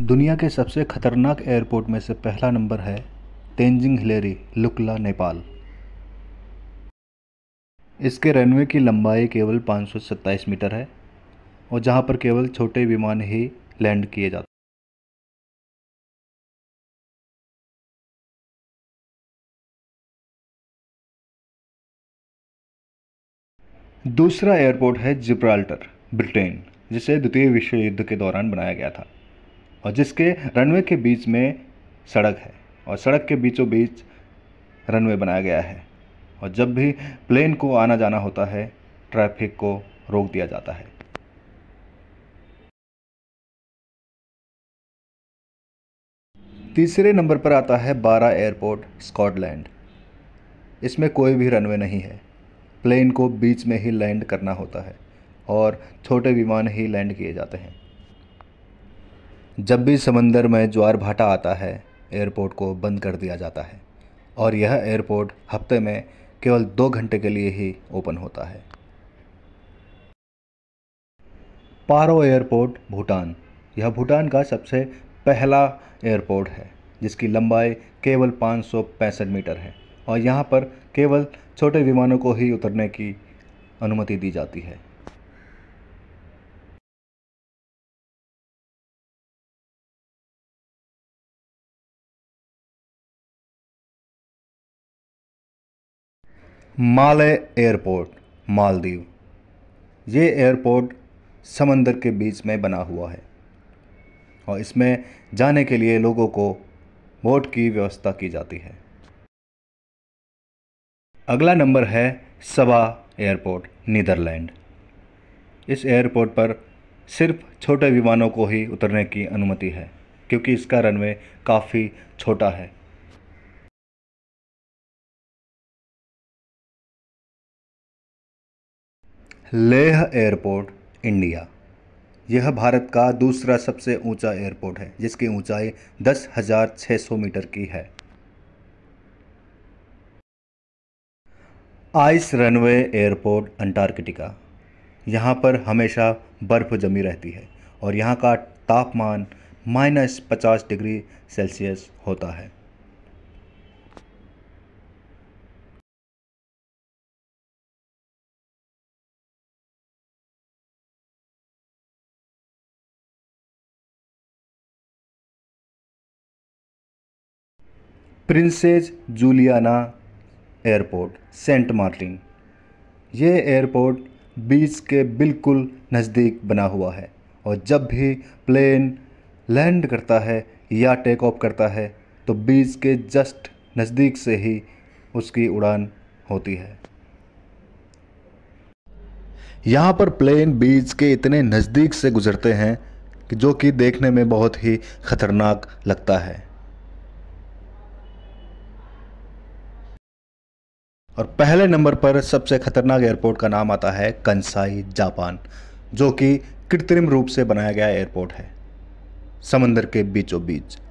दुनिया के सबसे खतरनाक एयरपोर्ट में से पहला नंबर है तेंजिंग हिलेरी लुकला नेपाल इसके रनवे की लंबाई केवल 527 मीटर है और जहां पर केवल छोटे विमान ही लैंड किए जाते दूसरा एयरपोर्ट है जिब्राल्टर ब्रिटेन जिसे द्वितीय विश्व युद्ध के दौरान बनाया गया था और जिसके रनवे के बीच में सड़क है और सड़क के बीचों बीच रनवे बनाया गया है और जब भी प्लेन को आना जाना होता है ट्रैफिक को रोक दिया जाता है तीसरे नंबर पर आता है बारा एयरपोर्ट स्कॉटलैंड इसमें कोई भी रनवे नहीं है प्लेन को बीच में ही लैंड करना होता है और छोटे विमान ही लैंड किए जाते हैं जब भी समंदर में ज्वार भाटा आता है एयरपोर्ट को बंद कर दिया जाता है और यह एयरपोर्ट हफ्ते में केवल दो घंटे के लिए ही ओपन होता है पारो एयरपोर्ट भूटान यह भूटान का सबसे पहला एयरपोर्ट है जिसकी लंबाई केवल पाँच मीटर है और यहाँ पर केवल छोटे विमानों को ही उतरने की अनुमति दी जाती है मालय एयरपोर्ट मालदीव ये एयरपोर्ट समंदर के बीच में बना हुआ है और इसमें जाने के लिए लोगों को बोट की व्यवस्था की जाती है अगला नंबर है सबा एयरपोर्ट नीदरलैंड इस एयरपोर्ट पर सिर्फ छोटे विमानों को ही उतरने की अनुमति है क्योंकि इसका रनवे काफ़ी छोटा है लेह एयरपोर्ट इंडिया यह भारत का दूसरा सबसे ऊंचा एयरपोर्ट है जिसकी ऊंचाई दस हज़ार छः सौ मीटर की है आइस रनवे एयरपोर्ट अंटार्कटिका यहाँ पर हमेशा बर्फ़ जमी रहती है और यहाँ का तापमान माइनस पचास डिग्री सेल्सियस होता है Princess Juliana airport Saint Martin ये एयरपोर्ट बीच के बिल्कुल नज़दीक बना हुआ है और जब भी प्लेन लैंड करता है या टेक ऑफ करता है तो बीच के जस्ट नज़दीक से ही उसकी उड़ान होती है यहाँ पर प्लेन बीच के इतने नज़दीक से गुज़रते हैं कि जो कि देखने में बहुत ही ख़तरनाक लगता है और पहले नंबर पर सबसे खतरनाक एयरपोर्ट का नाम आता है कंसाई जापान जो कि कृत्रिम रूप से बनाया गया एयरपोर्ट है समंदर के बीचों बीच